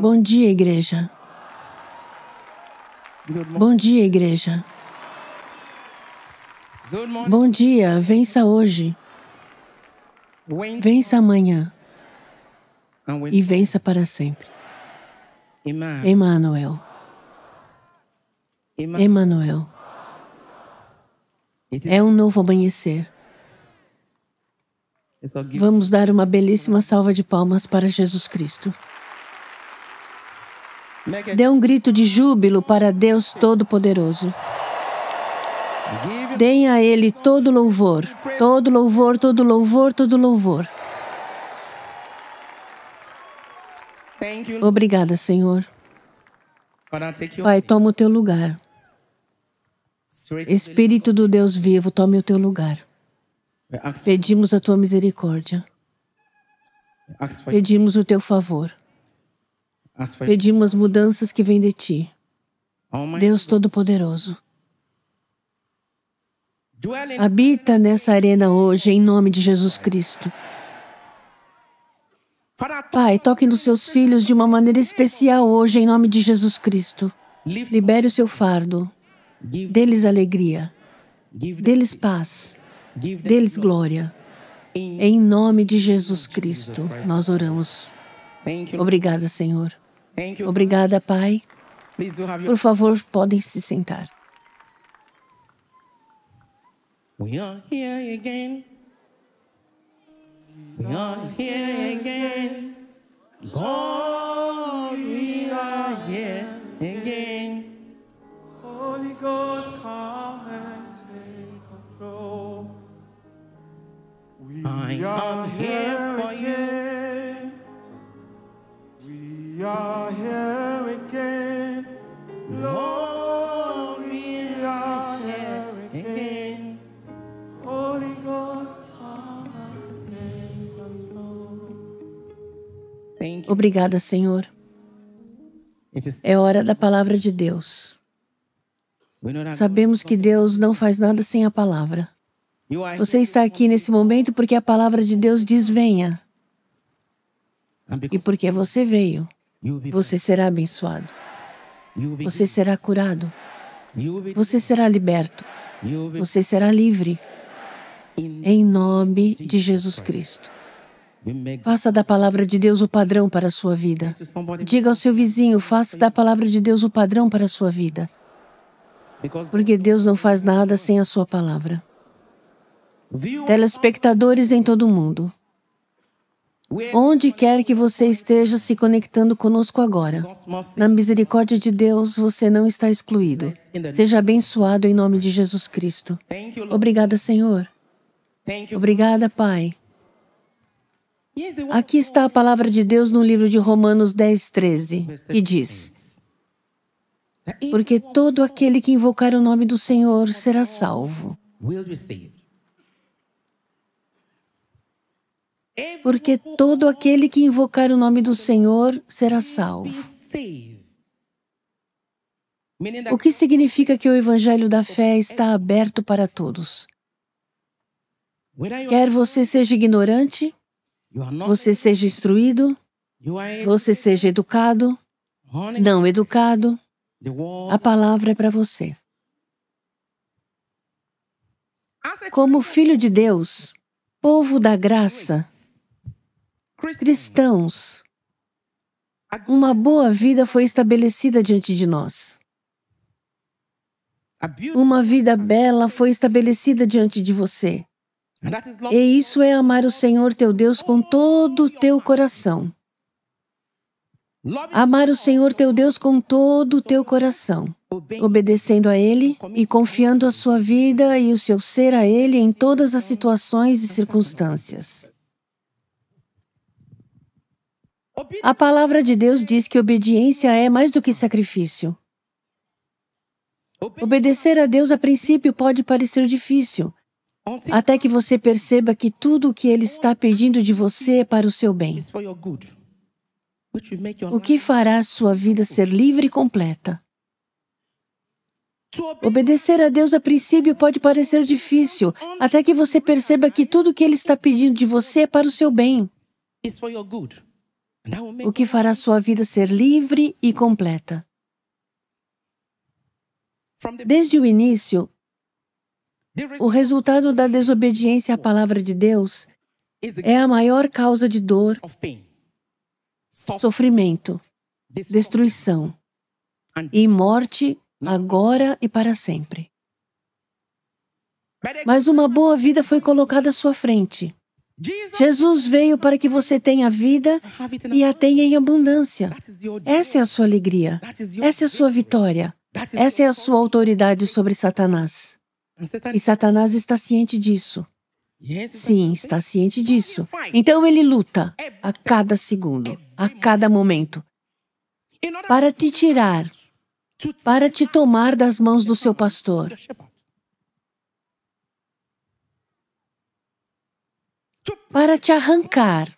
Bom dia, igreja. Bom dia, igreja. Bom dia, vença hoje. Vença amanhã. E vença para sempre. Emmanuel. Emmanuel. É um novo amanhecer. Vamos dar uma belíssima salva de palmas para Jesus Cristo. Dê um grito de júbilo para Deus Todo-Poderoso. Deem a Ele todo louvor, todo louvor, todo louvor, todo louvor. Obrigada, Senhor. Pai, toma o teu lugar. Espírito do Deus vivo, tome o teu lugar. Pedimos a tua misericórdia. Pedimos o teu favor. Pedimos mudanças que vêm de ti, oh, Deus Todo-Poderoso. Habita nessa arena hoje, em nome de Jesus Cristo. Pai, toque nos seus filhos de uma maneira especial hoje, em nome de Jesus Cristo. Libere o seu fardo. Dê-lhes alegria. Dê-lhes paz. Dê-lhes glória. Em nome de Jesus Cristo, nós oramos. Obrigada, Senhor. Obrigada, Pai. Por favor, podem se sentar. We are here again. We are here again. God, we are here again. Holy Ghost, come and take control. We I here for Obrigada, Senhor. É hora da palavra de Deus. Sabemos que Deus não faz nada sem a palavra. Você está aqui nesse momento porque a palavra de Deus diz: venha. E porque você veio. Você será abençoado. Você será curado. Você será liberto. Você será livre. Em nome de Jesus Cristo. Faça da palavra de Deus o padrão para a sua vida. Diga ao seu vizinho: faça da palavra de Deus o padrão para a sua vida. Porque Deus não faz nada sem a sua palavra. Telespectadores em todo o mundo. Onde quer que você esteja se conectando conosco agora, na misericórdia de Deus, você não está excluído. Seja abençoado em nome de Jesus Cristo. Obrigada, Senhor. Obrigada, Pai. Aqui está a palavra de Deus no livro de Romanos 10, 13, que diz: Porque todo aquele que invocar o nome do Senhor será salvo. porque todo aquele que invocar o nome do Senhor será salvo. O que significa que o Evangelho da Fé está aberto para todos. Quer você seja ignorante, você seja instruído, você seja educado, não educado, a palavra é para você. Como filho de Deus, povo da graça, cristãos, uma boa vida foi estabelecida diante de nós. Uma vida bela foi estabelecida diante de você. E isso é amar o Senhor teu Deus com todo o teu coração. Amar o Senhor teu Deus com todo o teu coração, obedecendo a Ele e confiando a sua vida e o seu ser a Ele em todas as situações e circunstâncias. A palavra de Deus diz que obediência é mais do que sacrifício. Obedecer a Deus a princípio pode parecer difícil, até que você perceba que tudo o que Ele está pedindo de você é para o seu bem. O que fará sua vida ser livre e completa? Obedecer a Deus a princípio pode parecer difícil, até que você perceba que tudo o que Ele está pedindo de você é para o seu bem o que fará sua vida ser livre e completa. Desde o início, o resultado da desobediência à palavra de Deus é a maior causa de dor, sofrimento, destruição e morte agora e para sempre. Mas uma boa vida foi colocada à sua frente. Jesus veio para que você tenha vida e a tenha em abundância. É Essa é a sua alegria. Essa é a sua vitória. Essa é a sua autoridade sobre Satanás. E Satanás está ciente disso. Sim, está ciente disso. Então ele luta a cada segundo, a cada momento, para te tirar, para te tomar das mãos do seu pastor, para te arrancar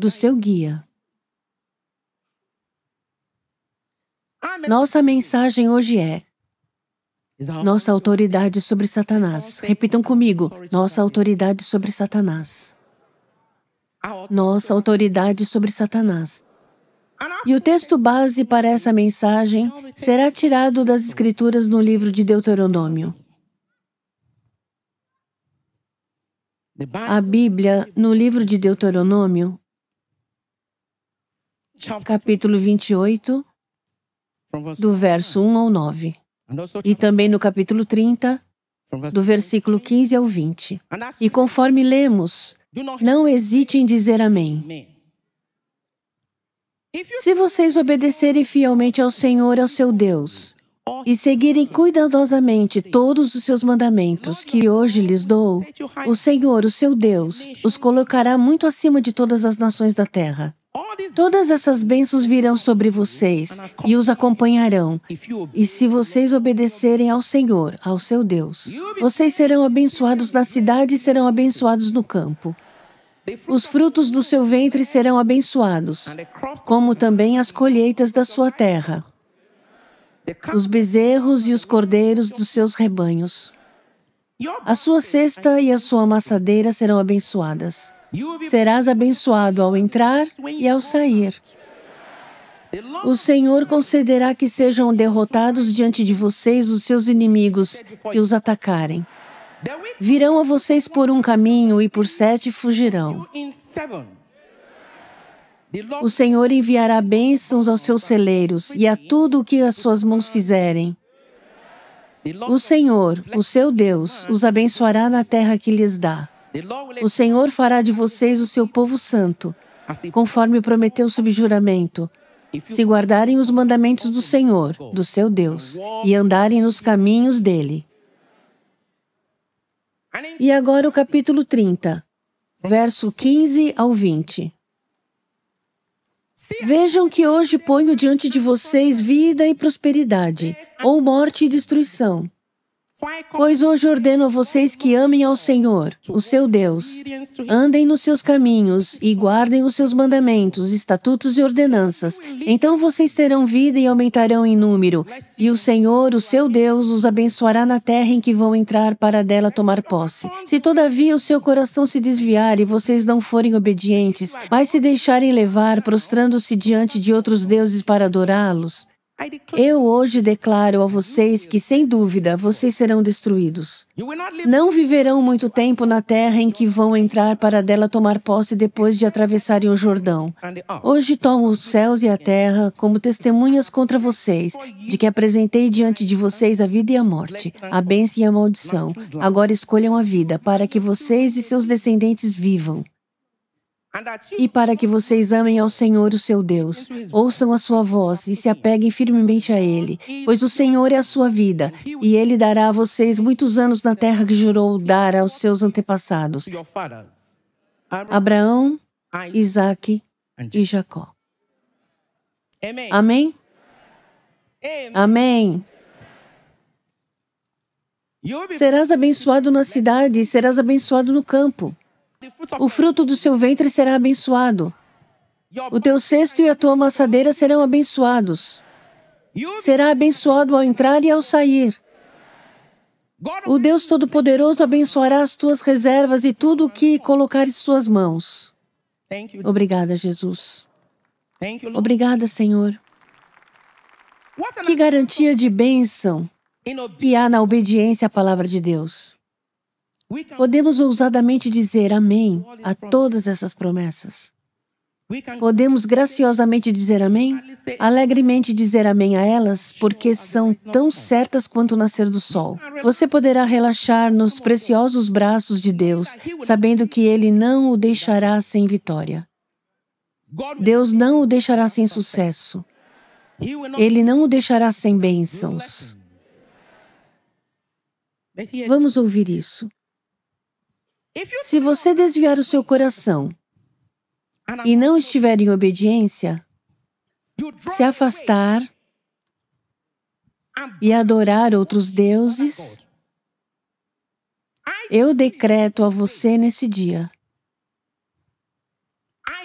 do seu guia. Nossa mensagem hoje é: nossa autoridade sobre Satanás. Repitam comigo: nossa autoridade sobre Satanás. Nossa autoridade sobre Satanás. E o texto base para essa mensagem será tirado das Escrituras no livro de Deuteronômio. A Bíblia, no livro de Deuteronômio, capítulo 28, do verso 1 ao 9, e também no capítulo 30, do versículo 15 ao 20. E conforme lemos, não hesite em dizer amém. Se vocês obedecerem fielmente ao Senhor, ao seu Deus, e seguirem cuidadosamente todos os seus mandamentos que hoje lhes dou, o Senhor, o seu Deus, os colocará muito acima de todas as nações da terra. Todas essas bênçãos virão sobre vocês e os acompanharão. E se vocês obedecerem ao Senhor, ao seu Deus, vocês serão abençoados na cidade e serão abençoados no campo. Os frutos do seu ventre serão abençoados, como também as colheitas da sua terra os bezerros e os cordeiros dos seus rebanhos. A sua cesta e a sua amassadeira serão abençoadas. Serás abençoado ao entrar e ao sair. O Senhor concederá que sejam derrotados diante de vocês os seus inimigos que os atacarem. Virão a vocês por um caminho e por sete fugirão. O Senhor enviará bênçãos aos seus celeiros e a tudo o que as suas mãos fizerem. O Senhor, o seu Deus, os abençoará na terra que lhes dá. O Senhor fará de vocês o seu povo santo, conforme prometeu sob juramento, se guardarem os mandamentos do Senhor, do seu Deus, e andarem nos caminhos dele. E agora o capítulo 30, verso 15 ao 20. Vejam que hoje ponho diante de vocês vida e prosperidade, ou morte e destruição, Pois hoje ordeno a vocês que amem ao Senhor, o seu Deus, andem nos seus caminhos e guardem os seus mandamentos, estatutos e ordenanças. Então vocês terão vida e aumentarão em número, e o Senhor, o seu Deus, os abençoará na terra em que vão entrar para dela tomar posse. Se todavia o seu coração se desviar e vocês não forem obedientes, mas se deixarem levar, prostrando-se diante de outros deuses para adorá-los, eu hoje declaro a vocês que, sem dúvida, vocês serão destruídos. Não viverão muito tempo na terra em que vão entrar para dela tomar posse depois de atravessarem o Jordão. Hoje tomo os céus e a terra como testemunhas contra vocês, de que apresentei diante de vocês a vida e a morte, a bênção e a maldição. Agora escolham a vida, para que vocês e seus descendentes vivam e para que vocês amem ao Senhor, o seu Deus. Ouçam a sua voz e se apeguem firmemente a Ele, pois o Senhor é a sua vida, e Ele dará a vocês muitos anos na terra que jurou dar aos seus antepassados: Abraão, Isaac e Jacó. Amém? Amém. Serás abençoado na cidade e serás abençoado no campo. O fruto do seu ventre será abençoado. O teu cesto e a tua amassadeira serão abençoados. Será abençoado ao entrar e ao sair. O Deus Todo-Poderoso abençoará as tuas reservas e tudo o que colocares suas mãos. Obrigada, Jesus. Obrigada, Senhor. Que garantia de bênção que há na obediência à palavra de Deus? Podemos ousadamente dizer amém a todas essas promessas. Podemos graciosamente dizer amém, alegremente dizer amém a elas, porque são tão certas quanto o nascer do sol. Você poderá relaxar nos preciosos braços de Deus, sabendo que Ele não o deixará sem vitória. Deus não o deixará sem sucesso. Ele não o deixará sem bênçãos. Vamos ouvir isso. Se você desviar o seu coração e não estiver em obediência, se afastar e adorar outros deuses, eu decreto a você nesse dia.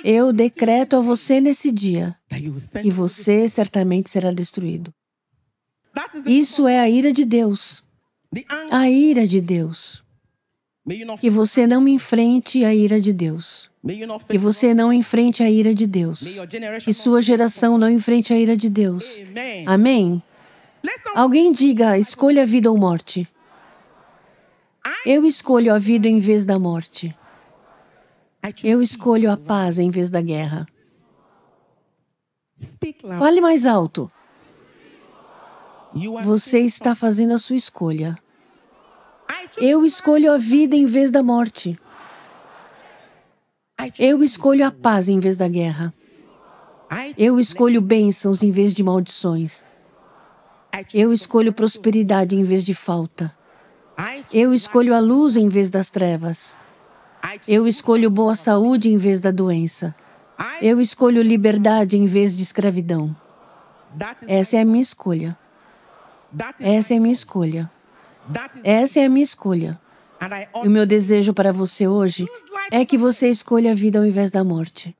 Eu decreto a você nesse dia que você certamente será destruído. Isso é a ira de Deus. A ira de Deus. Que você não enfrente a ira de Deus. Que você não enfrente a ira de Deus. Que sua geração não enfrente a ira de Deus. Amém? Alguém diga: escolha a vida ou morte. Eu escolho a vida em vez da morte. Eu escolho a paz em vez da guerra. Fale mais alto. Você está fazendo a sua escolha. Eu escolho a vida em vez da morte. Eu escolho a paz em vez da guerra. Eu escolho bênçãos em vez de maldições. Eu escolho prosperidade em vez de falta. Eu escolho a luz em vez das trevas. Eu escolho boa saúde em vez da doença. Eu escolho liberdade em vez de escravidão. Essa é a minha escolha. Essa é a minha escolha. Essa é a minha escolha. E o meu desejo para você hoje é que você escolha a vida ao invés da morte.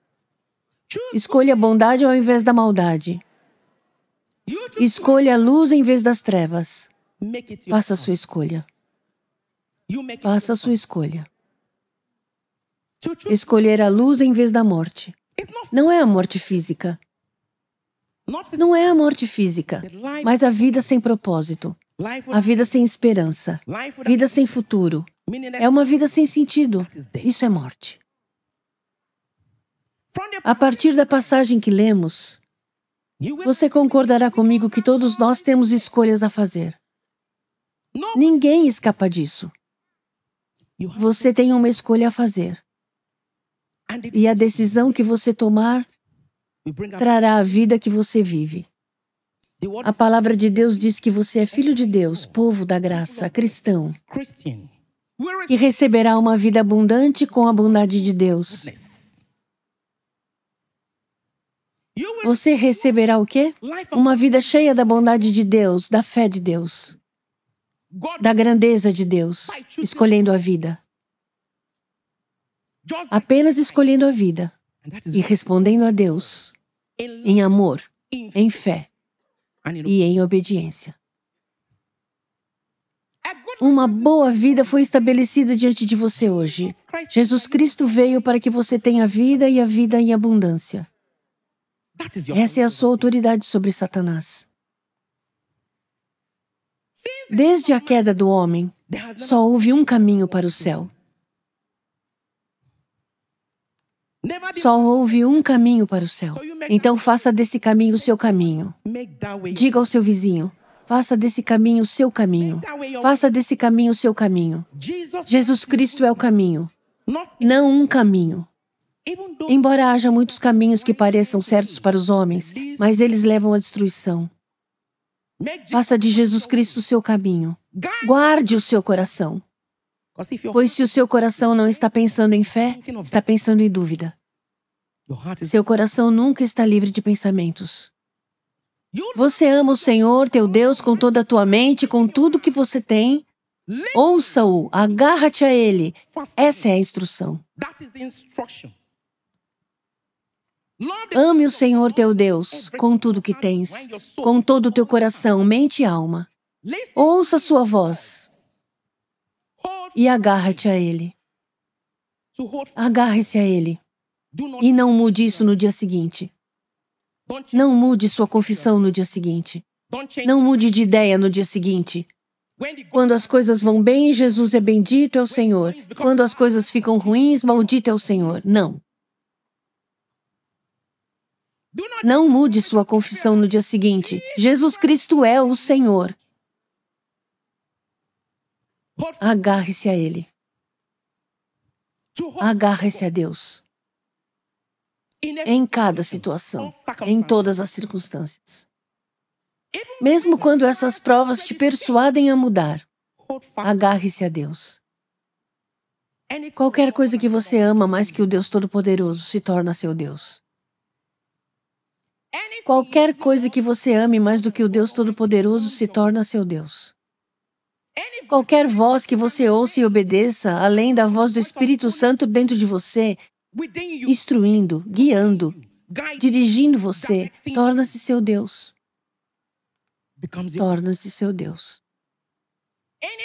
Escolha a bondade ao invés da maldade. Escolha a luz em vez das trevas. Faça a sua escolha. Faça a sua escolha. Escolher a luz em vez da morte. Não é a morte física. Não é a morte física, mas a vida sem propósito. A vida sem esperança, vida sem futuro, é uma vida sem sentido. Isso é morte. A partir da passagem que lemos, você concordará comigo que todos nós temos escolhas a fazer. Ninguém escapa disso. Você tem uma escolha a fazer. E a decisão que você tomar trará a vida que você vive. A palavra de Deus diz que você é filho de Deus, povo da graça, cristão, que receberá uma vida abundante com a bondade de Deus. Você receberá o quê? Uma vida cheia da bondade de Deus, da fé de Deus, da grandeza de Deus, escolhendo a vida. Apenas escolhendo a vida e respondendo a Deus em amor, em fé e em obediência. Uma boa vida foi estabelecida diante de você hoje. Jesus Cristo veio para que você tenha vida e a vida em abundância. Essa é a sua autoridade sobre Satanás. Desde a queda do homem, só houve um caminho para o céu. Só houve um caminho para o céu. Então faça desse caminho o seu caminho. Diga ao seu vizinho: Faça desse caminho o seu caminho. Faça desse caminho o seu caminho. Jesus Cristo é o caminho, não um caminho. Embora haja muitos caminhos que pareçam certos para os homens, mas eles levam à destruição. Faça de Jesus Cristo o seu caminho. Guarde o seu coração. Pois se o seu coração não está pensando em fé, está pensando em dúvida. Seu coração nunca está livre de pensamentos. Você ama o Senhor, teu Deus, com toda a tua mente, com tudo que você tem. Ouça-o, agarra-te a ele. Essa é a instrução. Ame o Senhor teu Deus com tudo que tens, com todo o teu coração, mente e alma. Ouça a sua voz e agarra-te a ele. Agarre-se a ele. E não mude isso no dia seguinte. Não mude sua confissão no dia seguinte. Não mude de ideia no dia seguinte. Quando as coisas vão bem, Jesus é bendito é o Senhor. Quando as coisas ficam ruins, maldito é o Senhor. Não. Não mude sua confissão no dia seguinte. Jesus Cristo é o Senhor. Agarre-se a Ele. Agarre-se a Deus em cada situação, em todas as circunstâncias. Mesmo quando essas provas te é persuadem a mudar, agarre-se a Deus. Qualquer coisa que você ama mais que o Deus Todo-Poderoso se torna seu Deus. Qualquer coisa que você ame mais do que o Deus Todo-Poderoso se torna seu Deus. Qualquer voz que você ouça e obedeça, além da voz do Espírito Santo dentro de você, instruindo, guiando, dirigindo você, torna-se seu Deus. Torna-se seu Deus.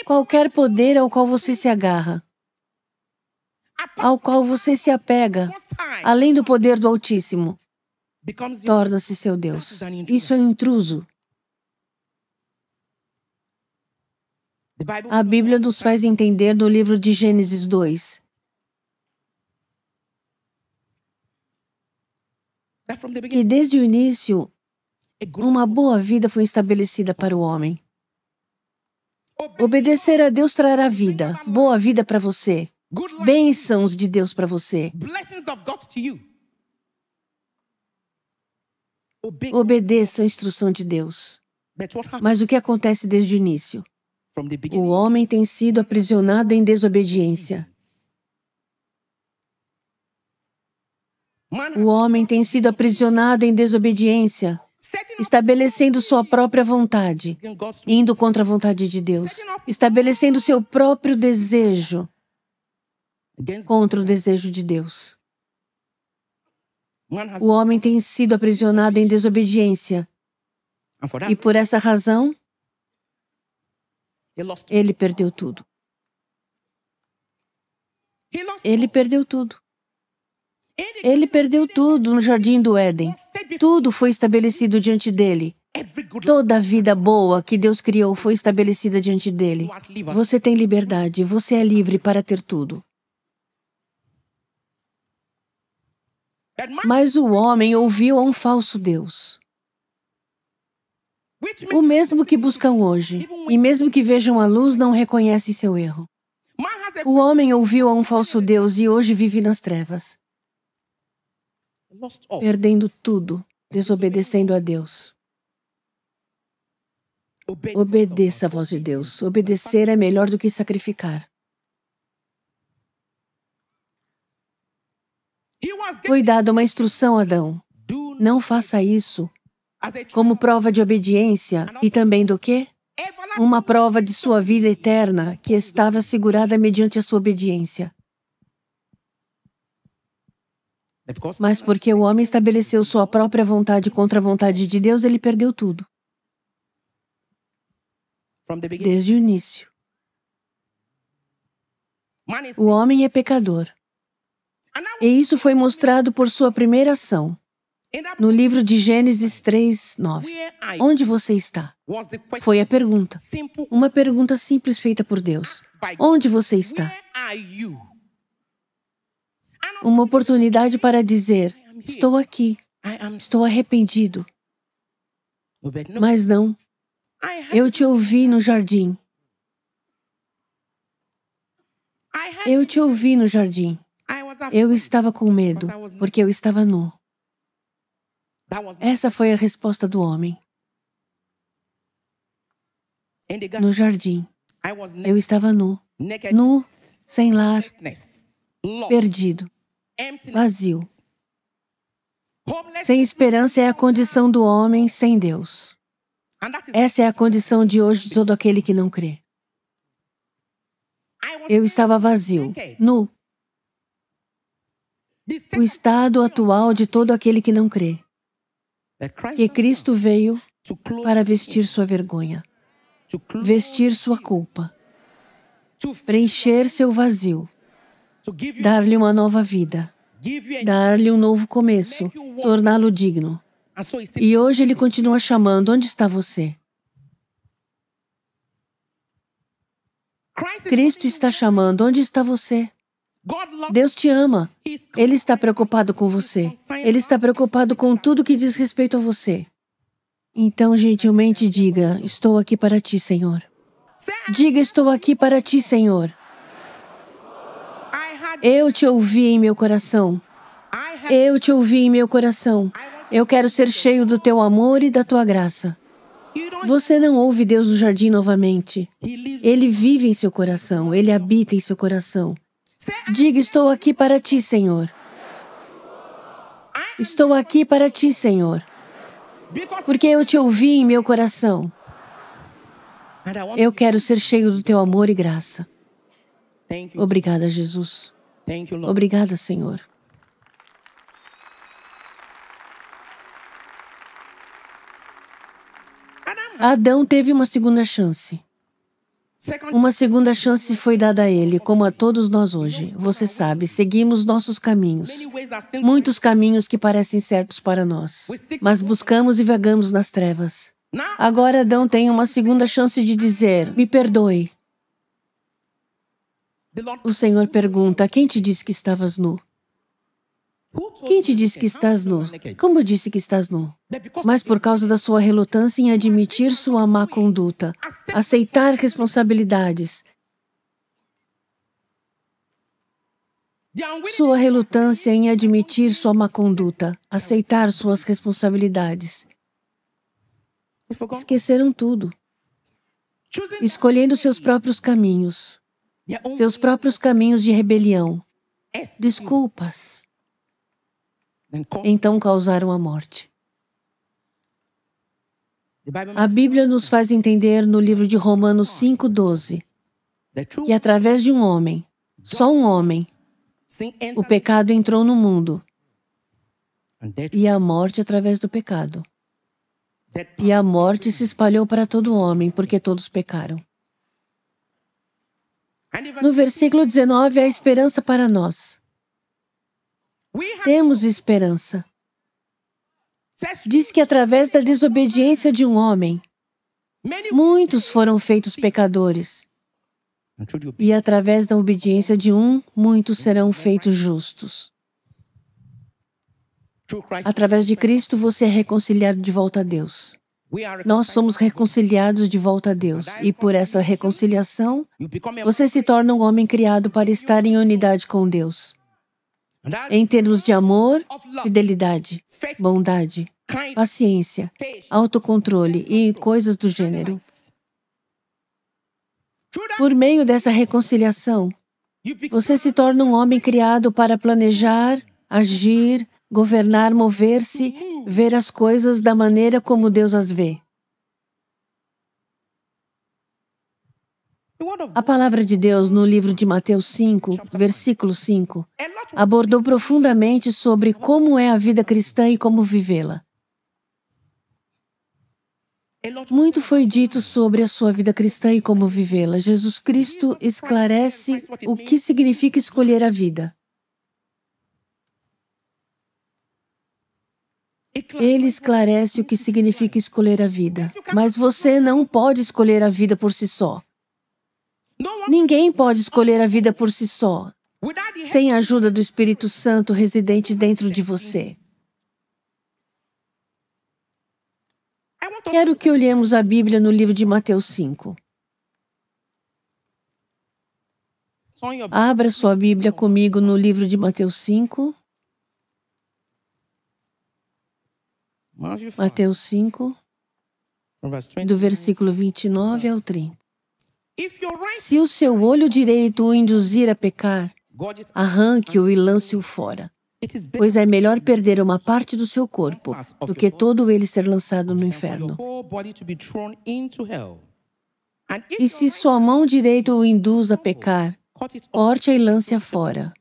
Qualquer poder ao qual você se agarra, ao qual você se apega, além do poder do Altíssimo, torna-se seu Deus. Isso é um intruso. A Bíblia nos faz entender no livro de Gênesis 2 que desde o início uma boa vida foi estabelecida para o homem. Obedecer a Deus trará vida, boa vida para você, bênçãos de Deus para você. Obedeça a instrução de Deus. Mas o que acontece desde o início? O homem tem sido aprisionado em desobediência. O homem tem sido aprisionado em desobediência, estabelecendo sua própria vontade, indo contra a vontade de Deus, estabelecendo seu próprio desejo contra o desejo de Deus. O homem tem sido aprisionado em desobediência. E por essa razão, ele perdeu tudo. Ele perdeu tudo. Ele perdeu tudo no jardim do Éden. Tudo foi estabelecido diante dele. Toda a vida boa que Deus criou foi estabelecida diante dele. Você tem liberdade, você é livre para ter tudo. Mas o homem ouviu a um falso Deus. O mesmo que buscam hoje, e mesmo que vejam a luz, não reconhece seu erro. O homem ouviu a um falso Deus e hoje vive nas trevas perdendo tudo, desobedecendo a Deus. Obedeça a voz de Deus. Obedecer é melhor do que sacrificar. Foi dada uma instrução a Adão: não faça isso, como prova de obediência e também do quê? Uma prova de sua vida eterna que estava assegurada mediante a sua obediência. É Mas né? porque o homem estabeleceu sua própria vontade contra a vontade de Deus, ele perdeu tudo. Desde o início. O homem é pecador. E isso foi mostrado por sua primeira ação. No livro de Gênesis 3, 9. Onde você está? Foi a pergunta. Uma pergunta simples feita por Deus. Onde você está? uma oportunidade para dizer: Estou aqui, estou arrependido. Mas não, eu te ouvi no jardim. Eu te ouvi no jardim. Eu estava com medo, porque eu estava nu. Essa foi a resposta do homem. No jardim, eu estava nu, nu, sem lar, perdido vazio. Sem esperança é a condição do homem sem Deus. Essa é a condição de hoje de todo aquele que não crê. Eu estava vazio, nu. O estado atual de todo aquele que não crê. Que Cristo veio para vestir sua vergonha, vestir sua culpa, preencher seu vazio dar-lhe uma nova vida, dar-lhe um novo começo, torná-lo digno. E hoje ele continua chamando: onde está você? Cristo está chamando: onde está você? Deus te ama. Ele está preocupado com você. Ele está preocupado com tudo que diz respeito a você. Então, gentilmente diga: Estou aqui para ti, Senhor. Diga: Estou aqui para ti, Senhor. Eu te ouvi em meu coração. Eu te ouvi em meu coração. Eu quero ser cheio do teu amor e da tua graça. Você não ouve Deus no jardim novamente. Ele vive em seu coração, ele habita em seu coração. Diga: Estou aqui para ti, Senhor. Estou aqui para ti, Senhor. Porque eu te ouvi em meu coração. Eu quero ser cheio do teu amor e graça. Obrigada, Jesus. Obrigado, Senhor. Adão teve uma segunda chance. Uma segunda chance foi dada a ele, como a todos nós hoje. Você sabe, seguimos nossos caminhos. Muitos caminhos que parecem certos para nós, mas buscamos e vagamos nas trevas. Agora Adão tem uma segunda chance de dizer: Me perdoe, o Senhor pergunta: Quem te disse que estavas nu? Quem te disse que estás nu? Como disse que estás nu? Mas por causa da sua relutância em admitir sua má conduta, aceitar responsabilidades, sua relutância em admitir sua má conduta, aceitar suas responsabilidades, esqueceram tudo, escolhendo seus próprios caminhos seus próprios caminhos de rebelião, desculpas, então causaram a morte. A Bíblia nos faz entender no livro de Romanos 5,12 que através de um homem, só um homem, o pecado entrou no mundo e a morte através do pecado. E a morte se espalhou para todo homem, porque todos pecaram. No versículo 19, há esperança para nós. Temos esperança. Diz que através da desobediência de um homem, muitos foram feitos pecadores. E através da obediência de um, muitos serão feitos justos. Através de Cristo, você é reconciliado de volta a Deus. Nós somos reconciliados de volta a Deus, e por essa reconciliação, você se torna um homem criado para estar em unidade com Deus. Em termos de amor, fidelidade, bondade, paciência, autocontrole e coisas do gênero. Por meio dessa reconciliação, você se torna um homem criado para planejar, agir, governar, mover-se, ver as coisas da maneira como Deus as vê. A palavra de Deus no livro de Mateus 5, versículo 5, abordou profundamente sobre como é a vida cristã e como vivê-la. Muito foi dito sobre a sua vida cristã e como vivê-la. Jesus Cristo esclarece o que significa escolher a vida. Ele esclarece o que significa escolher a vida. Mas você não pode escolher a vida por si só. Ninguém pode escolher a vida por si só, sem a ajuda do Espírito Santo residente dentro de você. Quero que olhemos a Bíblia no livro de Mateus 5. Abra sua Bíblia comigo no livro de Mateus 5. Mateus 5, do versículo 29 ao 30. Se o seu olho direito o induzir a pecar, arranque-o e lance-o fora. Pois é melhor perder uma parte do seu corpo do que todo ele ser lançado no inferno. E se sua mão direita o induz a pecar, corte-a e lance-a fora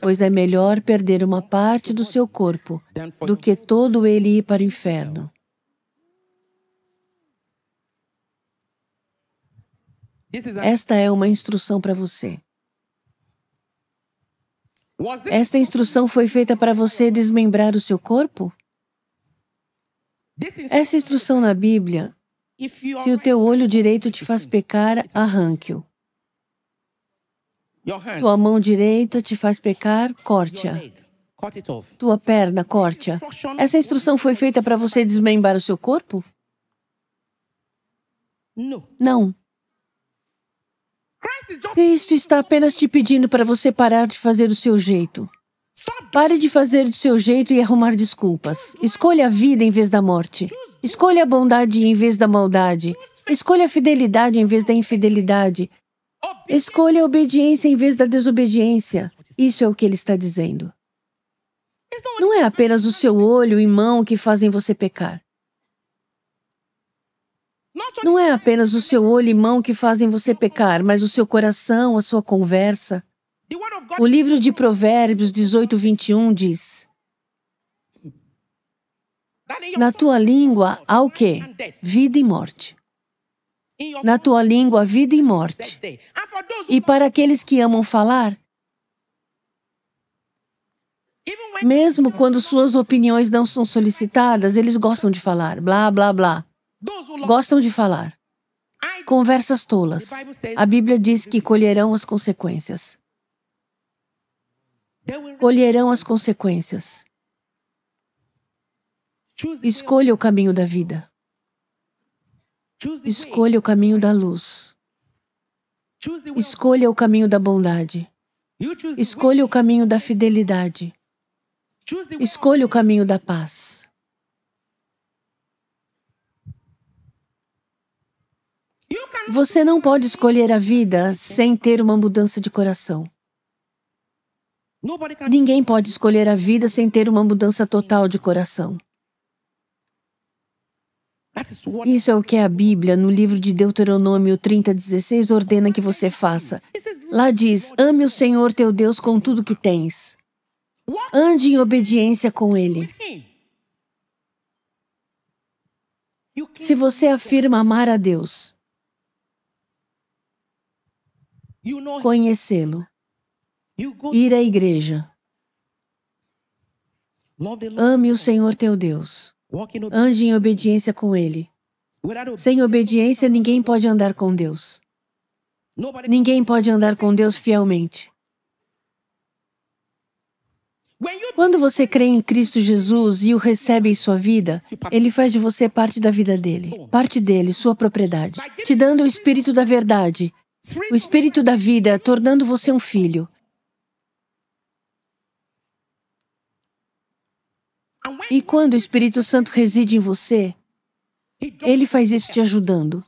pois é melhor perder uma parte do seu corpo do que todo ele ir para o inferno. Esta é uma instrução para você. Esta instrução foi feita para você desmembrar o seu corpo? Essa instrução na Bíblia, se o teu olho direito te faz pecar, arranque-o. Tua mão direita te faz pecar, corte-a. Tua perna, corte-a. Essa instrução foi feita para você desmembrar o seu corpo? Não. Cristo está apenas te pedindo para você parar de fazer do seu jeito. Pare de fazer do seu jeito e arrumar desculpas. Escolha a vida em vez da morte. Escolha a bondade em vez da maldade. Escolha a fidelidade em vez da infidelidade. Escolha a obediência em vez da desobediência. Isso é o que ele está dizendo. Não é apenas o seu olho e mão que fazem você pecar. Não é apenas o seu olho e mão que fazem você pecar, mas o seu coração, a sua conversa. O livro de Provérbios 18, 21 diz: Na tua língua há o quê? Vida e morte na tua língua vida e morte. E para aqueles que amam falar, mesmo quando suas opiniões não são solicitadas, eles gostam de falar, blá, blá, blá. Gostam de falar. Conversas tolas. A Bíblia diz que colherão as consequências. Colherão as consequências. Escolha o caminho da vida. Escolha o caminho da luz. Escolha o caminho da bondade. Escolha o caminho da fidelidade. Escolha o caminho da paz. Você não pode escolher a vida sem ter uma mudança de coração. Ninguém pode escolher a vida sem ter uma mudança total de coração. Isso é o que a Bíblia, no livro de Deuteronômio 30,16, ordena que você faça. Lá diz: ame o Senhor teu Deus com tudo que tens. Ande em obediência com Ele. Se você afirma amar a Deus, conhecê-lo, ir à igreja, ame o Senhor teu Deus Ande em obediência com Ele. Sem obediência, ninguém pode andar com Deus. Ninguém pode andar com Deus fielmente. Quando você crê em Cristo Jesus e o recebe em sua vida, ele faz de você parte da vida dele, parte dele, sua propriedade, te dando o espírito da verdade, o espírito da vida, tornando você um filho. E quando o Espírito Santo reside em você, ele faz isso te ajudando,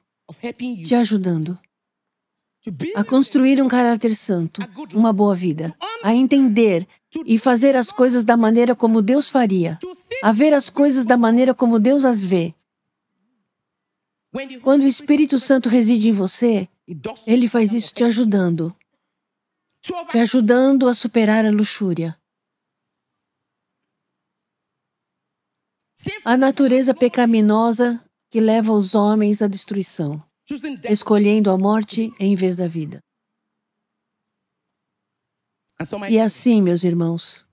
te ajudando a construir um caráter santo, uma boa vida, a entender e fazer as coisas da maneira como Deus faria, a ver as coisas da maneira como Deus as vê. Quando o Espírito Santo reside em você, ele faz isso te ajudando, te ajudando a superar a luxúria, a natureza pecaminosa que leva os homens à destruição, escolhendo a morte em vez da vida. E é assim, meus irmãos,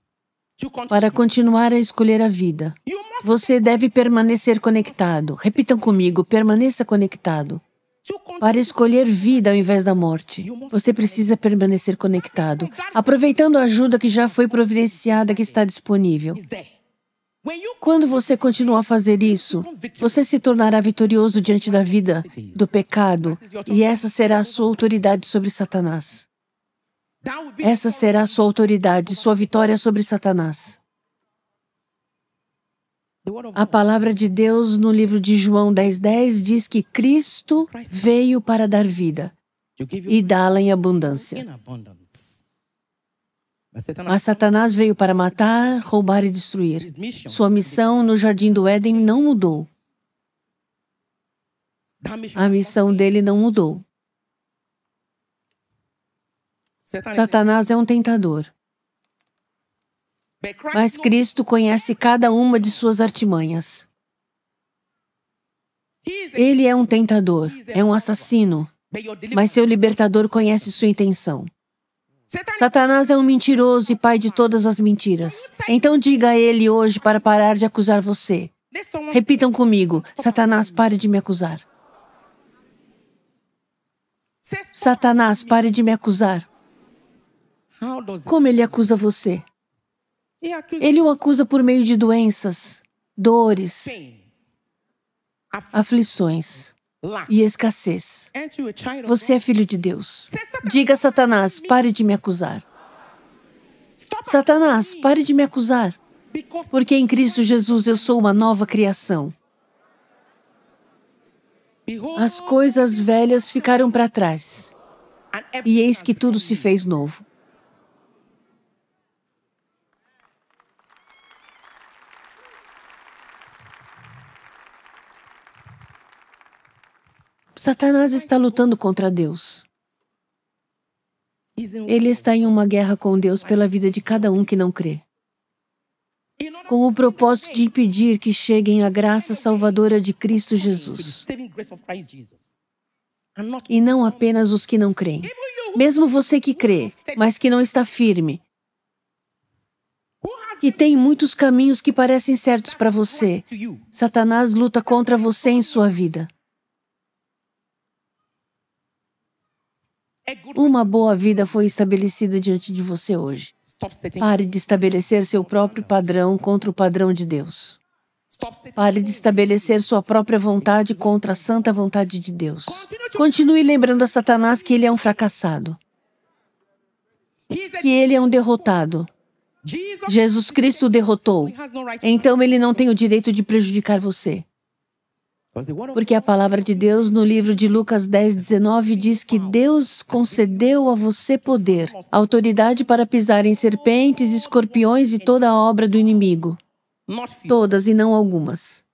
para continuar a escolher a vida, você deve permanecer conectado. Repitam comigo: permaneça conectado. Para escolher vida ao invés da morte, você precisa permanecer conectado, aproveitando a ajuda que já foi providenciada, que está disponível. Quando você continuar a fazer isso, você se tornará vitorioso diante da vida, do pecado, e essa será a sua autoridade sobre Satanás. Essa será a sua autoridade, sua vitória sobre Satanás. A palavra de Deus no livro de João 10,10 10, diz que Cristo veio para dar vida e dá-la em abundância. Mas Satanás veio para matar, roubar e destruir. Sua missão no jardim do Éden não mudou. A missão dele não mudou. Satanás é um tentador. Mas Cristo conhece cada uma de suas artimanhas. Ele é um tentador, é um assassino, mas seu libertador conhece sua intenção. Tá Satanás é um mentiroso e pai de todas as mentiras. Tá então diga a ele hoje para parar de acusar você. Repitam comigo: Satanás, pare de me acusar. É Satanás, pare de me acusar. Como ele acusa você? Ele o acusa por meio de doenças, dores, aflições e escassez. Você é filho de Deus. É Diga a Satanás: pare de me acusar. Satanás, pare de me acusar. Porque em Cristo Jesus eu sou uma nova criação. As coisas velhas ficaram para trás. E eis que tudo se fez novo. Satanás está lutando contra Deus. Ele está em uma guerra com Deus pela vida de cada um que não crê. Com o propósito de impedir que cheguem à graça salvadora de Cristo Jesus. E não apenas os que não creem. Mesmo você que crê, mas que não está firme, e tem muitos caminhos que parecem certos para você, Satanás luta contra você em sua vida. É Uma boa vida foi estabelecida diante de você hoje. Pare de estabelecer seu próprio padrão contra o padrão de Deus. Pare de estabelecer sua própria vontade contra a santa vontade de Deus. Continue lembrando a Satanás que ele é um fracassado, que ele é um derrotado. Jesus Cristo derrotou, então ele não tem o direito de prejudicar você. Porque a palavra de Deus no livro de Lucas 10, 19 diz que Deus concedeu a você poder, autoridade para pisar em serpentes, escorpiões e toda a obra do inimigo. Todas e não algumas.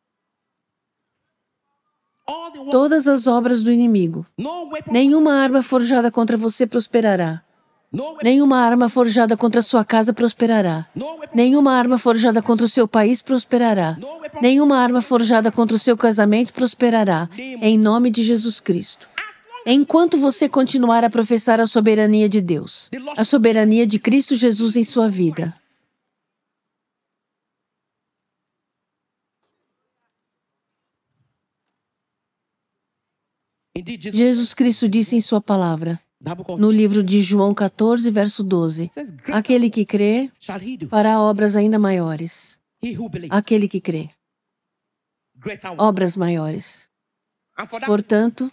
Todas as obras do inimigo. Nenhuma arma forjada contra você prosperará. Nenhuma arma forjada contra sua casa prosperará. Nenhuma arma forjada contra o seu país prosperará. Nenhuma arma forjada contra o seu casamento prosperará. Em nome de Jesus Cristo. Enquanto você continuar a professar a soberania de Deus, a soberania de Cristo Jesus em sua vida, Jesus Cristo disse em Sua palavra: no livro de João 14, verso 12: Aquele que crê fará obras ainda maiores. Aquele que crê. Obras maiores. Portanto,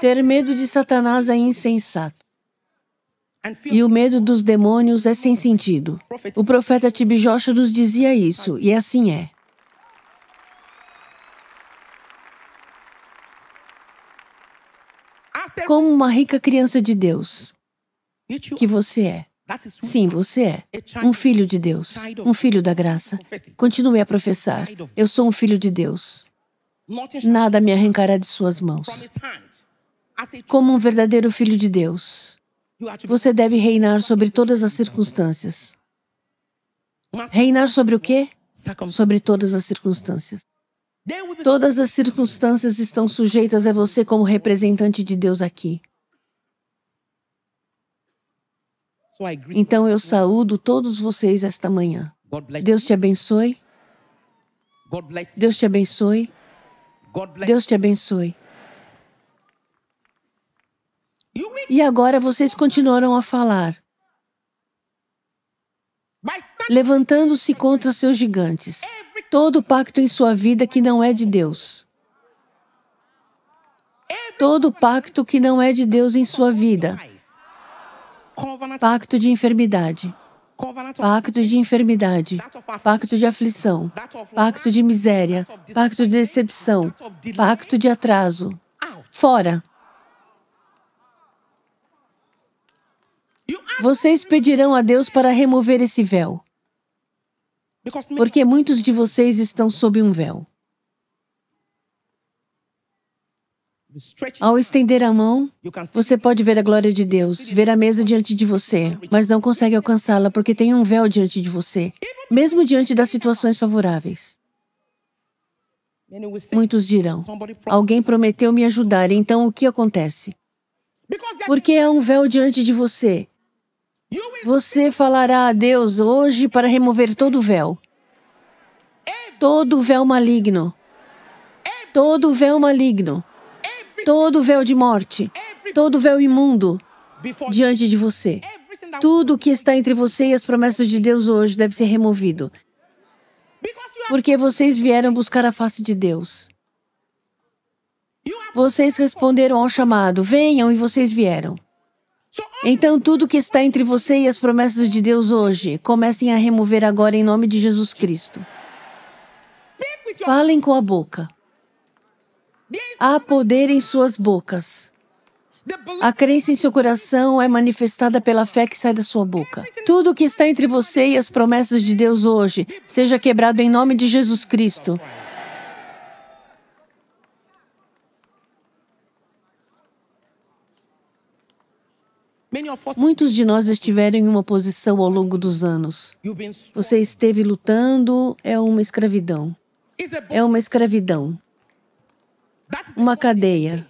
ter medo de Satanás é insensato. E o medo dos demônios é sem sentido. O profeta Tibi nos dizia isso, e assim é. como uma rica criança de Deus que você é. Sim, você é. Um filho de Deus. Um filho da graça. Continue a professar. Eu sou um filho de Deus. Nada me arrancará de suas mãos. Como um verdadeiro filho de Deus, você deve reinar sobre todas as circunstâncias. Reinar sobre o quê? Sobre todas as circunstâncias. Todas as circunstâncias estão sujeitas a você como representante de Deus aqui. Então eu saúdo todos vocês esta manhã. Deus te abençoe. Deus te abençoe. Deus te abençoe. E agora vocês continuaram a falar levantando-se contra seus gigantes. Todo pacto em sua vida que não é de Deus. Todo pacto que não é de Deus em sua vida. Pacto de enfermidade. Pacto de enfermidade, pacto de aflição, pacto de miséria, pacto de decepção, pacto de atraso. Fora! Vocês pedirão a Deus para remover esse véu. Porque muitos de vocês estão sob um véu. Ao estender a mão, você pode ver a glória de Deus, ver a mesa diante de você, mas não consegue alcançá-la porque tem um véu diante de você, mesmo diante das situações favoráveis. Muitos dirão: Alguém prometeu me ajudar, então o que acontece? Porque há um véu diante de você você falará a Deus hoje para remover todo o véu. Todo o véu maligno. Todo o véu maligno. Todo o véu de morte. Todo o véu imundo diante de você. Tudo o que está entre você e as promessas de Deus hoje deve ser removido. Porque vocês vieram buscar a face de Deus. Vocês responderam ao chamado, venham, e vocês vieram. Então, tudo que está entre você e as promessas de Deus hoje, comecem a remover agora em nome de Jesus Cristo. Falem com a boca. Há poder em suas bocas. A crença em seu coração é manifestada pela fé que sai da sua boca. Tudo o que está entre você e as promessas de Deus hoje seja quebrado em nome de Jesus Cristo. Muitos de nós estiveram em uma posição ao longo dos anos. Você esteve lutando, é uma escravidão. É uma escravidão. Uma cadeia.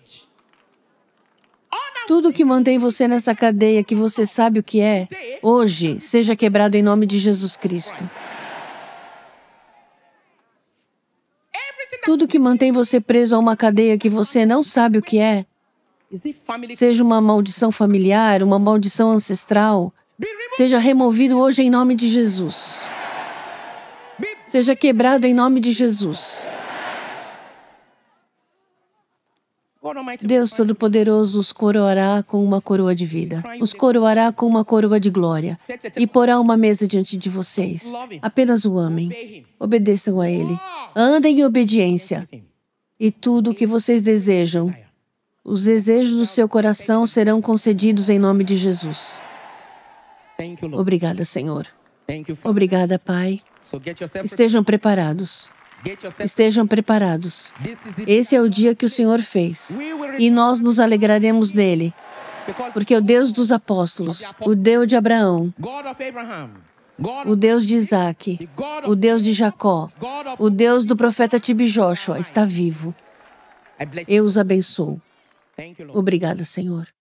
Tudo que mantém você nessa cadeia que você sabe o que é, hoje seja quebrado em nome de Jesus Cristo. Tudo que mantém você preso a uma cadeia que você não sabe o que é, seja uma maldição familiar, uma maldição ancestral, seja removido hoje em nome de Jesus. Seja quebrado em nome de Jesus. Deus Todo-Poderoso os coroará com uma coroa de vida, os coroará com uma coroa de glória e porá uma mesa diante de vocês. Apenas o amem, obedeçam a Ele, andem em obediência e tudo o que vocês desejam os desejos do seu coração serão concedidos em nome de Jesus. Obrigada, Senhor. Obrigada, Pai. Estejam preparados. Estejam preparados. Esse é o dia que o Senhor fez e nós nos alegraremos dele, porque o Deus dos apóstolos, o Deus de Abraão, o Deus de Isaac, o Deus de Jacó, o Deus do profeta Tibi Joshua está vivo. Eu os abençoo. Obrigado, Senhor.